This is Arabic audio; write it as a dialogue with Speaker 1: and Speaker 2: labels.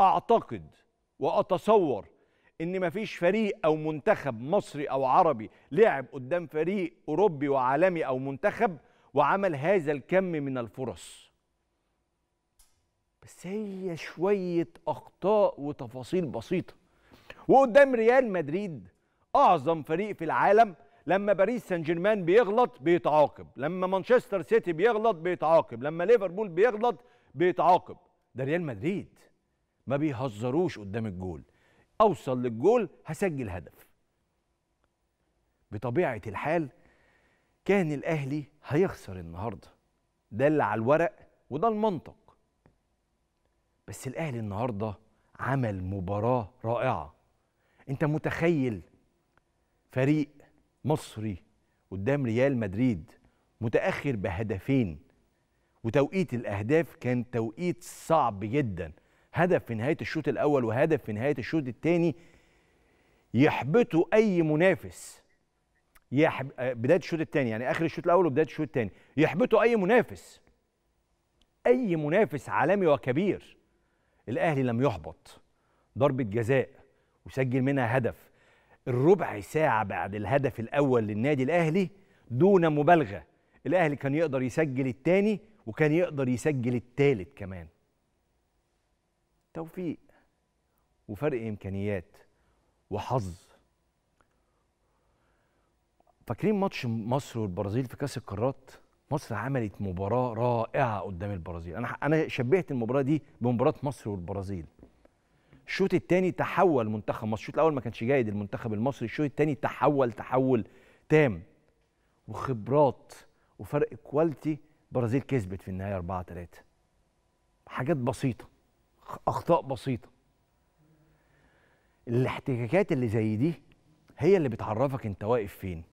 Speaker 1: اعتقد واتصور ان مفيش فريق او منتخب مصري او عربي لعب قدام فريق اوروبي وعالمي او منتخب وعمل هذا الكم من الفرص بس هي شويه اخطاء وتفاصيل بسيطه وقدام ريال مدريد اعظم فريق في العالم لما باريس سان جيرمان بيغلط بيتعاقب لما مانشستر سيتي بيغلط بيتعاقب لما ليفربول بيغلط بيتعاقب ده ريال مدريد ما بيهزروش قدام الجول اوصل للجول هسجل هدف بطبيعه الحال كان الاهلي هيخسر النهارده ده اللي على الورق وده المنطق بس الاهلي النهارده عمل مباراه رائعه انت متخيل فريق مصري قدام ريال مدريد متاخر بهدفين وتوقيت الاهداف كان توقيت صعب جدا هدف في نهايه الشوط الاول وهدف في نهايه الشوط الثاني يحبطوا اي منافس يحب... آه، بدايه الشوط الثاني يعني اخر الشوط الاول وبدايه الشوط الثاني يحبطوا اي منافس اي منافس عالمي وكبير الاهلي لم يحبط ضربه جزاء وسجل منها هدف الربع ساعه بعد الهدف الاول للنادي الاهلي دون مبالغه الاهلي كان يقدر يسجل الثاني وكان يقدر يسجل الثالث كمان توفيق وفرق امكانيات وحظ فاكرين ماتش مصر والبرازيل في كاس القارات مصر عملت مباراه رائعه قدام البرازيل انا انا شبهت المباراه دي بمباراه مصر والبرازيل الشوط الثاني تحول منتخب مصر الشوط الاول ما كانش جيد المنتخب المصري الشوط الثاني تحول تحول تام وخبرات وفرق كواليتي البرازيل كسبت في النهايه 4 3 حاجات بسيطه اخطاء بسيطه الاحتكاكات اللي زي دي هي اللي بتعرفك انت واقف فين